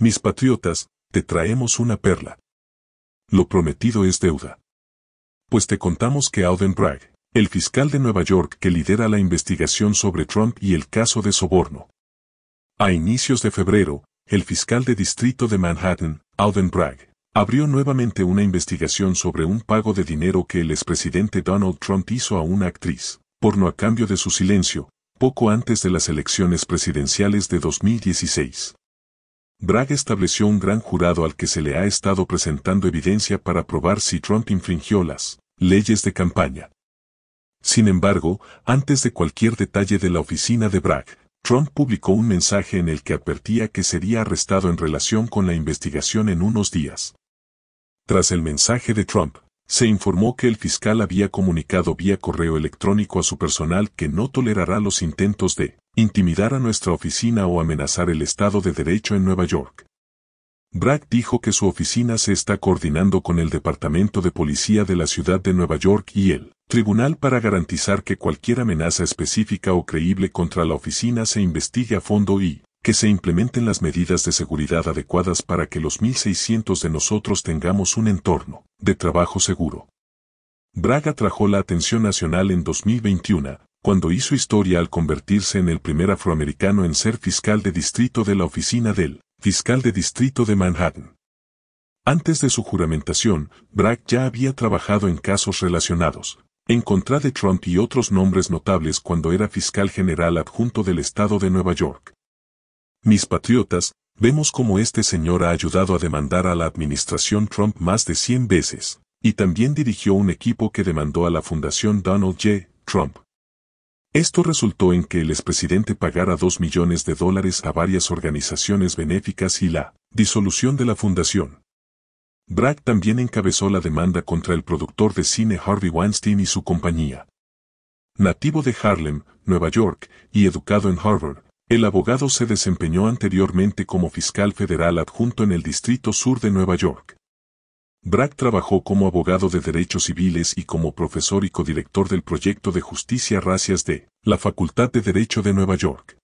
Mis patriotas, te traemos una perla. Lo prometido es deuda. Pues te contamos que Auden Bragg, el fiscal de Nueva York que lidera la investigación sobre Trump y el caso de soborno. A inicios de febrero, el fiscal de distrito de Manhattan, Auden Bragg, abrió nuevamente una investigación sobre un pago de dinero que el expresidente Donald Trump hizo a una actriz, por no a cambio de su silencio, poco antes de las elecciones presidenciales de 2016. Bragg estableció un gran jurado al que se le ha estado presentando evidencia para probar si Trump infringió las leyes de campaña. Sin embargo, antes de cualquier detalle de la oficina de Bragg, Trump publicó un mensaje en el que advertía que sería arrestado en relación con la investigación en unos días. Tras el mensaje de Trump, se informó que el fiscal había comunicado vía correo electrónico a su personal que no tolerará los intentos de intimidar a nuestra oficina o amenazar el Estado de Derecho en Nueva York. Bragg dijo que su oficina se está coordinando con el Departamento de Policía de la Ciudad de Nueva York y el Tribunal para garantizar que cualquier amenaza específica o creíble contra la oficina se investigue a fondo y que se implementen las medidas de seguridad adecuadas para que los 1.600 de nosotros tengamos un entorno de trabajo seguro. Bragg atrajo la atención nacional en 2021, cuando hizo historia al convertirse en el primer afroamericano en ser fiscal de distrito de la oficina del fiscal de distrito de Manhattan. Antes de su juramentación, Bragg ya había trabajado en casos relacionados, en contra de Trump y otros nombres notables cuando era fiscal general adjunto del estado de Nueva York. Mis patriotas, vemos cómo este señor ha ayudado a demandar a la administración Trump más de 100 veces, y también dirigió un equipo que demandó a la Fundación Donald J. Trump, esto resultó en que el expresidente pagara dos millones de dólares a varias organizaciones benéficas y la disolución de la fundación. Bragg también encabezó la demanda contra el productor de cine Harvey Weinstein y su compañía. Nativo de Harlem, Nueva York, y educado en Harvard, el abogado se desempeñó anteriormente como fiscal federal adjunto en el Distrito Sur de Nueva York. Brack trabajó como abogado de derechos civiles y como profesor y codirector del proyecto de justicia racias de la Facultad de Derecho de Nueva York.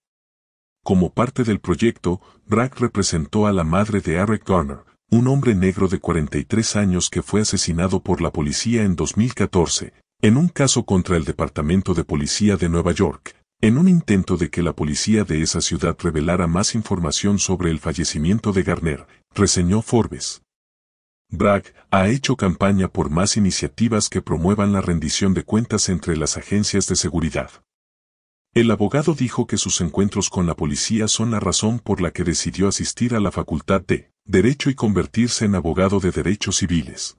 Como parte del proyecto, Brack representó a la madre de Eric Garner, un hombre negro de 43 años que fue asesinado por la policía en 2014, en un caso contra el Departamento de Policía de Nueva York, en un intento de que la policía de esa ciudad revelara más información sobre el fallecimiento de Garner, reseñó Forbes. Bragg ha hecho campaña por más iniciativas que promuevan la rendición de cuentas entre las agencias de seguridad. El abogado dijo que sus encuentros con la policía son la razón por la que decidió asistir a la Facultad de Derecho y convertirse en abogado de derechos civiles.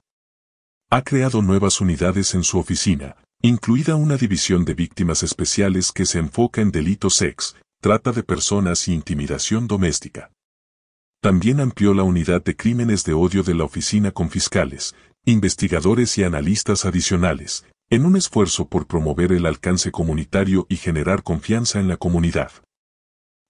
Ha creado nuevas unidades en su oficina, incluida una división de víctimas especiales que se enfoca en delitos sex, trata de personas y intimidación doméstica. También amplió la unidad de crímenes de odio de la oficina con fiscales, investigadores y analistas adicionales, en un esfuerzo por promover el alcance comunitario y generar confianza en la comunidad.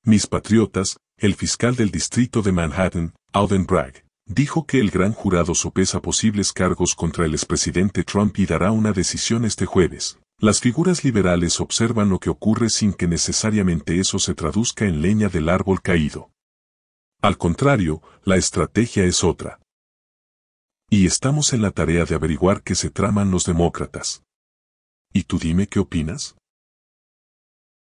Mis patriotas, el fiscal del distrito de Manhattan, Alden Bragg, dijo que el gran jurado sopesa posibles cargos contra el expresidente Trump y dará una decisión este jueves. Las figuras liberales observan lo que ocurre sin que necesariamente eso se traduzca en leña del árbol caído. Al contrario, la estrategia es otra. Y estamos en la tarea de averiguar qué se traman los demócratas. ¿Y tú dime qué opinas?